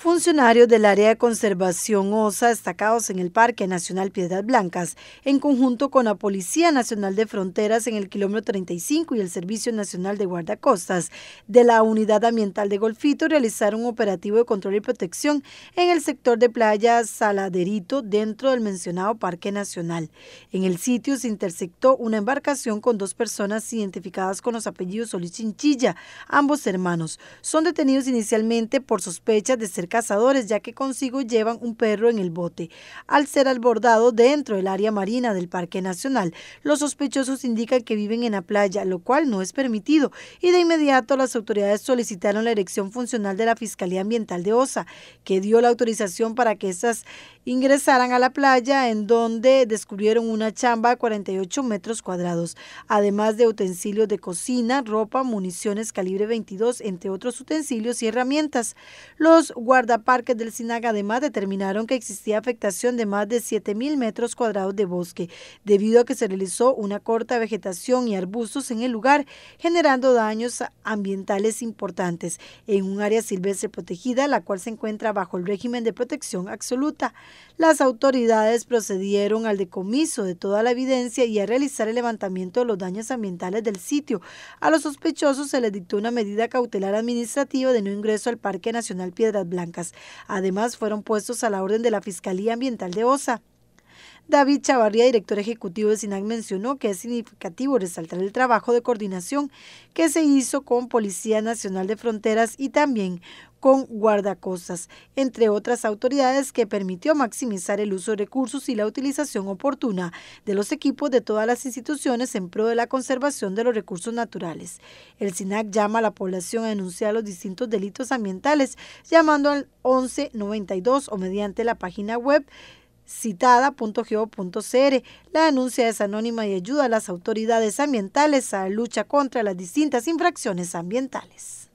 Funcionarios del área de conservación OSA destacados en el Parque Nacional Piedras Blancas, en conjunto con la Policía Nacional de Fronteras en el kilómetro 35 y el Servicio Nacional de Guardacostas de la Unidad Ambiental de Golfito, realizaron un operativo de control y protección en el sector de Playa Saladerito dentro del mencionado Parque Nacional. En el sitio se interceptó una embarcación con dos personas identificadas con los apellidos Solís Chinchilla, ambos hermanos. Son detenidos inicialmente por sospechas de ser cazadores, ya que consigo llevan un perro en el bote. Al ser albordado dentro del área marina del Parque Nacional, los sospechosos indican que viven en la playa, lo cual no es permitido, y de inmediato las autoridades solicitaron la erección funcional de la Fiscalía Ambiental de Osa, que dio la autorización para que estas ingresaran a la playa, en donde descubrieron una chamba a 48 metros cuadrados, además de utensilios de cocina, ropa, municiones calibre 22, entre otros utensilios y herramientas. Los guardaparques del SINAG además determinaron que existía afectación de más de 7.000 metros cuadrados de bosque, debido a que se realizó una corta vegetación y arbustos en el lugar, generando daños ambientales importantes en un área silvestre protegida, la cual se encuentra bajo el régimen de protección absoluta. Las autoridades procedieron al decomiso de toda la evidencia y a realizar el levantamiento de los daños ambientales del sitio. A los sospechosos se les dictó una medida cautelar administrativa de no ingreso al Parque Nacional Piedras Blancas. Además, fueron puestos a la orden de la Fiscalía Ambiental de Osa. David Chavarría, director ejecutivo de SINAC, mencionó que es significativo resaltar el trabajo de coordinación que se hizo con Policía Nacional de Fronteras y también con guardacostas, entre otras autoridades que permitió maximizar el uso de recursos y la utilización oportuna de los equipos de todas las instituciones en pro de la conservación de los recursos naturales. El SINAC llama a la población a denunciar los distintos delitos ambientales llamando al 1192 o mediante la página web citada.geo.cr. La denuncia es anónima y ayuda a las autoridades ambientales a la lucha contra las distintas infracciones ambientales.